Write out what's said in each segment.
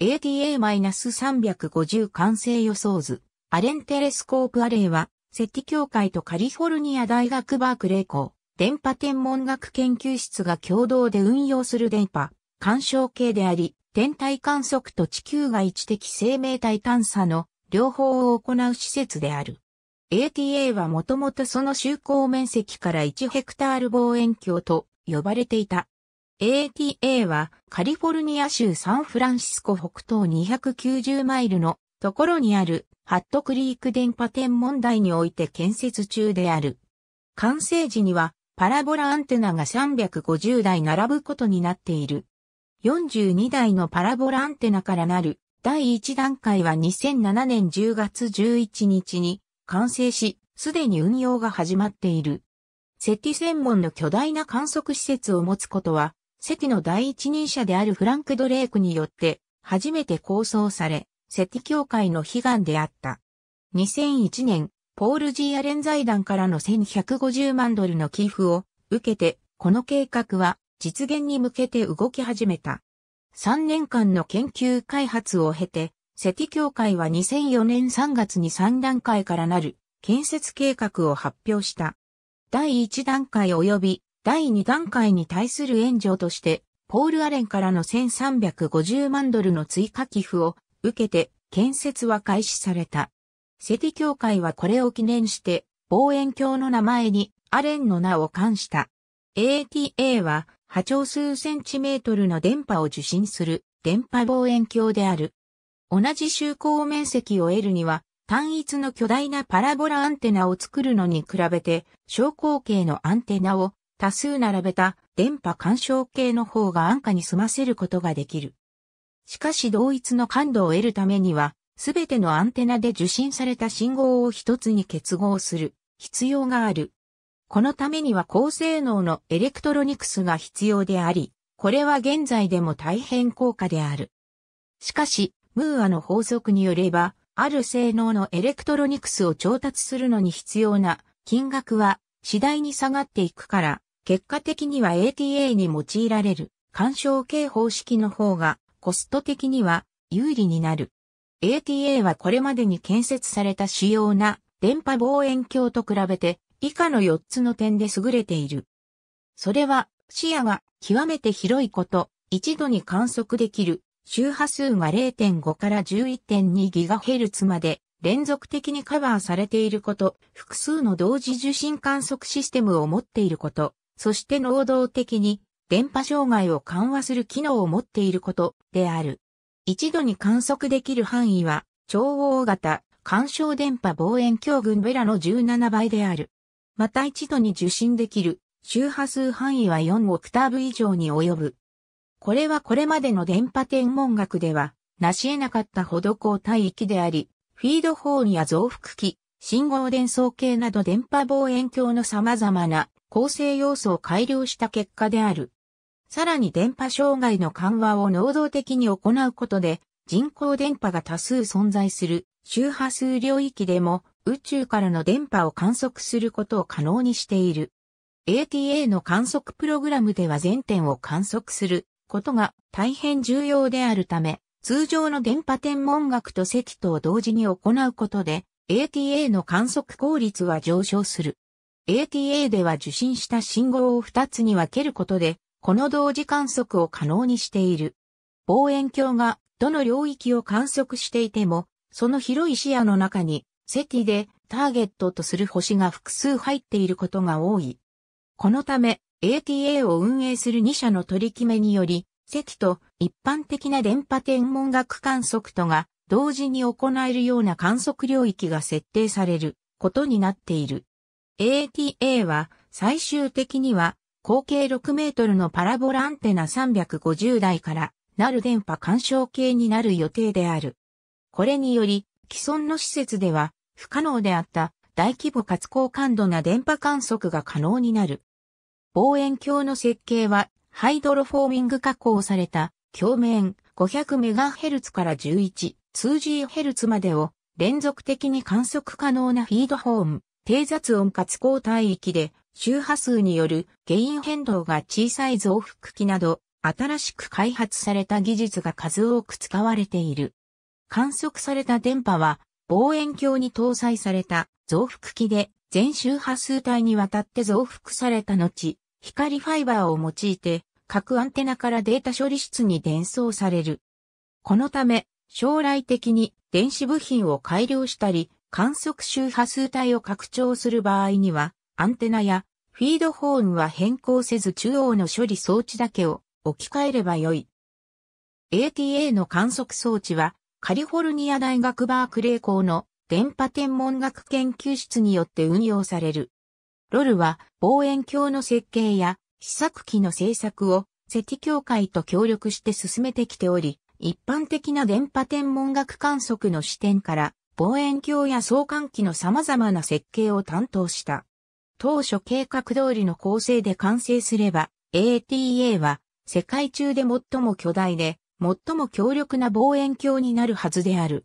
ATA-350 完成予想図、アレンテレスコープアレイは、セティ協会とカリフォルニア大学バークレー校、電波天文学研究室が共同で運用する電波、干渉系であり、天体観測と地球外知的生命体探査の両方を行う施設である。ATA はもともとその就航面積から1ヘクタール望遠鏡と呼ばれていた。ATA はカリフォルニア州サンフランシスコ北東290マイルのところにあるハットクリーク電波天文台において建設中である。完成時にはパラボラアンテナが350台並ぶことになっている。42台のパラボラアンテナからなる第1段階は2007年10月11日に完成し、すでに運用が始まっている。セティ専門の巨大な観測施設を持つことは、セティの第一人者であるフランク・ドレークによって初めて構想され、セティ協会の悲願であった。2001年、ポール・ジー・アレン財団からの1150万ドルの寄付を受けて、この計画は実現に向けて動き始めた。3年間の研究開発を経て、セティ協会は2004年3月に3段階からなる建設計画を発表した。第1段階及び第2段階に対する援助として、ポール・アレンからの1350万ドルの追加寄付を受けて建設は開始された。セティ協会はこれを記念して望遠鏡の名前にアレンの名を冠した。ATA は波長数センチメートルの電波を受信する電波望遠鏡である。同じ周光面積を得るには単一の巨大なパラボラアンテナを作るのに比べて小口径のアンテナを多数並べた電波干渉計の方が安価に済ませることができる。しかし同一の感度を得るためには、すべてのアンテナで受信された信号を一つに結合する必要がある。このためには高性能のエレクトロニクスが必要であり、これは現在でも大変高価である。しかし、ムーアの法則によれば、ある性能のエレクトロニクスを調達するのに必要な金額は次第に下がっていくから、結果的には ATA に用いられる干渉系方式の方がコスト的には有利になる。ATA はこれまでに建設された主要な電波望遠鏡と比べて以下の4つの点で優れている。それは視野が極めて広いこと、一度に観測できる周波数が0.5から 11.2GHz まで連続的にカバーされていること、複数の同時受信観測システムを持っていること、そして能動的に電波障害を緩和する機能を持っていることである。一度に観測できる範囲は超大型干渉電波望遠鏡群ベラの17倍である。また一度に受信できる周波数範囲は4オクターブ以上に及ぶ。これはこれまでの電波天文学では、なし得なかったほど高帯域であり、フィードホーンや増幅器、信号伝送系など電波望遠鏡の様々な構成要素を改良した結果である。さらに電波障害の緩和を能動的に行うことで、人工電波が多数存在する周波数領域でも宇宙からの電波を観測することを可能にしている。ATA の観測プログラムでは全点を観測することが大変重要であるため、通常の電波天文学と赤とを同時に行うことで、ATA の観測効率は上昇する。ATA では受信した信号を2つに分けることで、この同時観測を可能にしている。望遠鏡がどの領域を観測していても、その広い視野の中に、セティでターゲットとする星が複数入っていることが多い。このため、ATA を運営する2社の取り決めにより、セティと一般的な電波天文学観測とが同時に行えるような観測領域が設定されることになっている。ATA は最終的には口径6メートルのパラボラアンテナ350台からなる電波干渉計になる予定である。これにより既存の施設では不可能であった大規模かつ高感度な電波観測が可能になる。望遠鏡の設計はハイドロフォーミング加工された鏡面 500MHz から 11GHz までを連続的に観測可能なフィードホーム低雑音かつ高帯域で周波数による原因変動が小さい増幅器など新しく開発された技術が数多く使われている。観測された電波は望遠鏡に搭載された増幅器で全周波数帯にわたって増幅された後、光ファイバーを用いて各アンテナからデータ処理室に伝送される。このため将来的に電子部品を改良したり観測周波数帯を拡張する場合には、アンテナやフィードホーンは変更せず中央の処理装置だけを置き換えればよい。ATA の観測装置は、カリフォルニア大学バークレー校の電波天文学研究室によって運用される。ロルは望遠鏡の設計や試作機の製作をセティ協会と協力して進めてきており、一般的な電波天文学観測の視点から望遠鏡や相関機の様々な設計を担当した。当初計画通りの構成で完成すれば、ATA は世界中で最も巨大で、最も強力な望遠鏡になるはずである。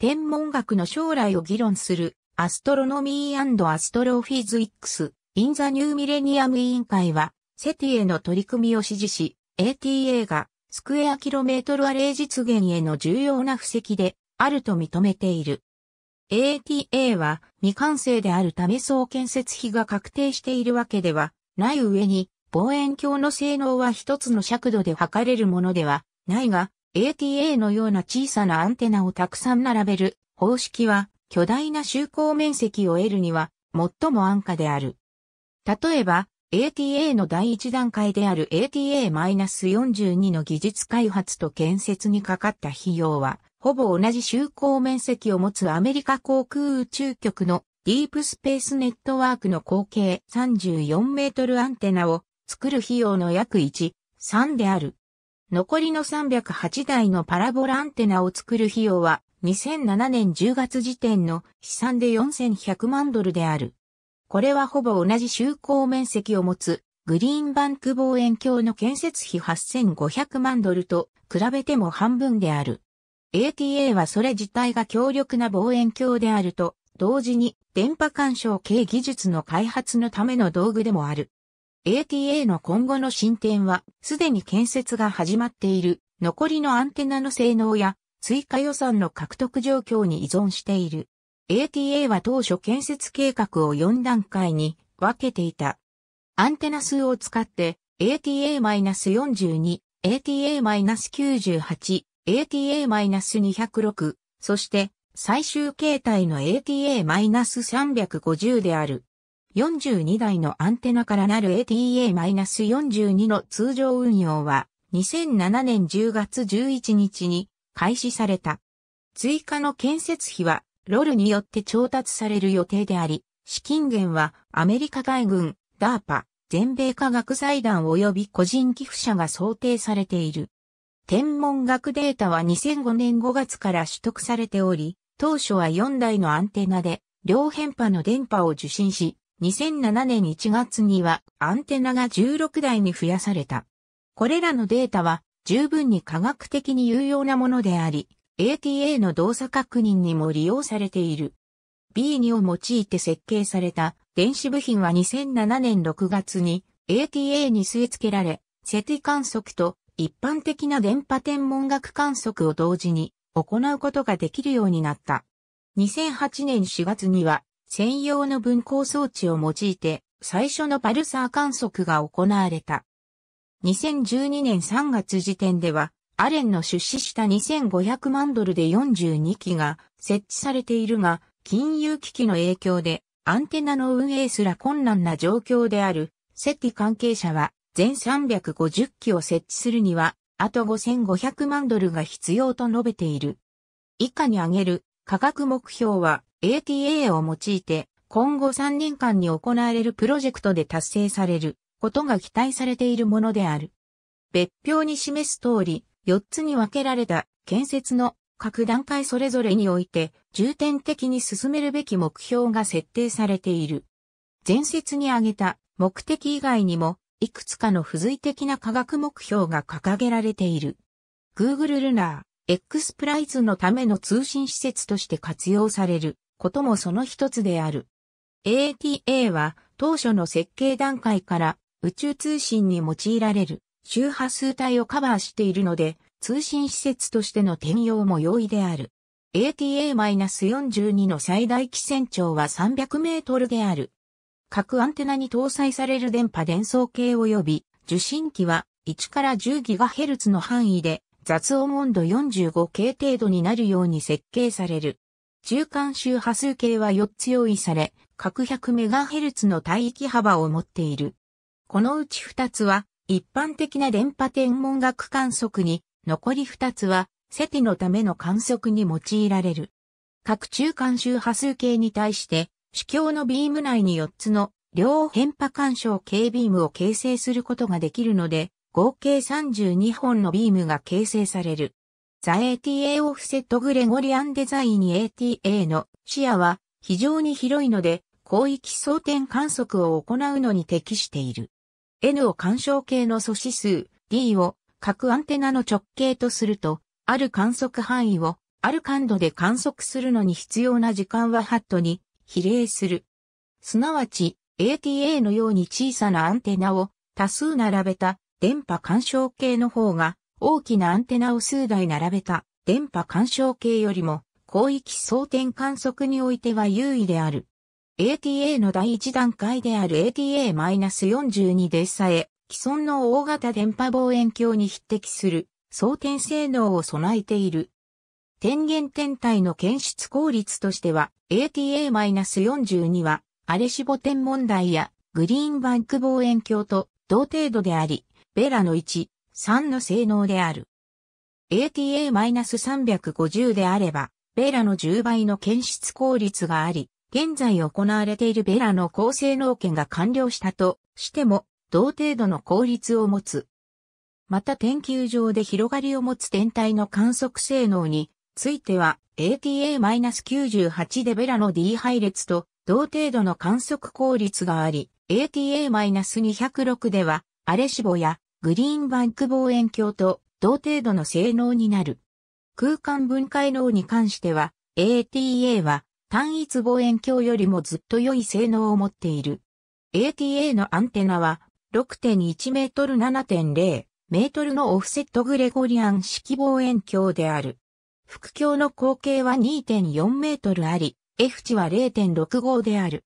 天文学の将来を議論する、アストロノミーアストロフィズイックス、インザニューミレニアム委員会は、セティへの取り組みを支持し、ATA がスクエアキロメートルアレイ実現への重要な布石で、あると認めている。ATA は未完成であるため総建設費が確定しているわけではない上に、望遠鏡の性能は一つの尺度で測れるものではないが、ATA のような小さなアンテナをたくさん並べる方式は巨大な就航面積を得るには最も安価である。例えば、ATA の第一段階である ATA-42 の技術開発と建設にかかった費用はほぼ同じ就航面積を持つアメリカ航空宇宙局のディープスペースネットワークの合計34メートルアンテナを作る費用の約1、3である。残りの308台のパラボラアンテナを作る費用は2007年10月時点の試算で4100万ドルである。これはほぼ同じ就航面積を持つグリーンバンク望遠鏡の建設費8500万ドルと比べても半分である。ATA はそれ自体が強力な望遠鏡であると、同時に電波干渉系技術の開発のための道具でもある。ATA の今後の進展は、すでに建設が始まっている、残りのアンテナの性能や、追加予算の獲得状況に依存している。ATA は当初建設計画を4段階に分けていた。アンテナ数を使って ATA-42、ATA-98、ATA-206、そして最終形態の ATA-350 である。42台のアンテナからなる ATA-42 の通常運用は2007年10月11日に開始された。追加の建設費はロルによって調達される予定であり、資金源はアメリカ海軍、DARPA、全米科学財団及び個人寄付者が想定されている。天文学データは2005年5月から取得されており、当初は4台のアンテナで両変波の電波を受信し、2007年1月にはアンテナが16台に増やされた。これらのデータは十分に科学的に有用なものであり、ATA の動作確認にも利用されている。B2 を用いて設計された電子部品は2007年6月に ATA に据え付けられ、セティ観測と一般的な電波天文学観測を同時に行うことができるようになった。2008年4月には専用の分光装置を用いて最初のパルサー観測が行われた。2012年3月時点ではアレンの出資した2500万ドルで42機が設置されているが、金融危機の影響でアンテナの運営すら困難な状況であるセティ関係者は全350機を設置するには、あと5500万ドルが必要と述べている。以下に挙げる価格目標は ATA を用いて今後3年間に行われるプロジェクトで達成されることが期待されているものである。別表に示す通り、4つに分けられた建設の各段階それぞれにおいて重点的に進めるべき目標が設定されている。前節に挙げた目的以外にもいくつかの付随的な科学目標が掲げられている。Google ルナー、X プライズのための通信施設として活用されることもその一つである。ATA は当初の設計段階から宇宙通信に用いられる周波数帯をカバーしているので通信施設としての転用も容易である。ATA-42 の最大基線長は300メートルである。各アンテナに搭載される電波伝送系及び受信機は1から 10GHz の範囲で雑音温度 45K 程度になるように設計される。中間周波数計は4つ用意され、各 100MHz の帯域幅を持っている。このうち2つは一般的な電波天文学観測に、残り2つはセティのための観測に用いられる。各中間周波数計に対して主教のビーム内に4つの両変波干渉系ビームを形成することができるので、合計32本のビームが形成される。ザ ATA オフセットグレゴリアンデザイン ATA の視野は非常に広いので、広域装点観測を行うのに適している。N を干渉系の素指数、D を各アンテナの直径とすると、ある観測範囲をある感度で観測するのに必要な時間はハットに比例する。すなわち、ATA のように小さなアンテナを多数並べた電波干渉計の方が大きなアンテナを数台並べた電波干渉計よりも広域装填観測においては優位である。ATA の第一段階である ATA-42 でさえ既存の大型電波望遠鏡に匹敵する装填性能を備えている。天元天体の検出効率としては、ATA-42 は、アレシボ天文台やグリーンバンク望遠鏡と同程度であり、ベラの1、3の性能である。ATA-350 であれば、ベラの10倍の検出効率があり、現在行われているベラの高性能圏が完了したとしても、同程度の効率を持つ。また研究上で広がりを持つ天体の観測性能については ATA-98 でベラの D 配列と同程度の観測効率があり、ATA-206 ではアレシボやグリーンバンク望遠鏡と同程度の性能になる。空間分解能に関しては ATA は単一望遠鏡よりもずっと良い性能を持っている。ATA のアンテナは6.1メートル7.0メートルのオフセットグレゴリアン式望遠鏡である。腹橋の口径は2.4メートルあり、F 値は0.65である。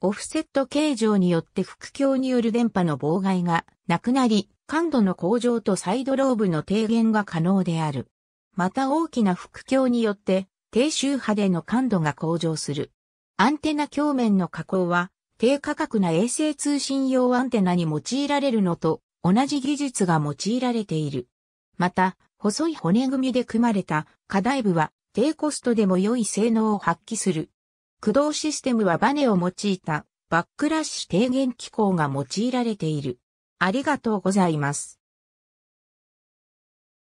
オフセット形状によって腹橋による電波の妨害がなくなり、感度の向上とサイドローブの低減が可能である。また大きな腹橋によって低周波での感度が向上する。アンテナ鏡面の加工は低価格な衛星通信用アンテナに用いられるのと同じ技術が用いられている。また、細い骨組みで組まれた課題部は低コストでも良い性能を発揮する。駆動システムはバネを用いたバックラッシュ低減機構が用いられている。ありがとうございます。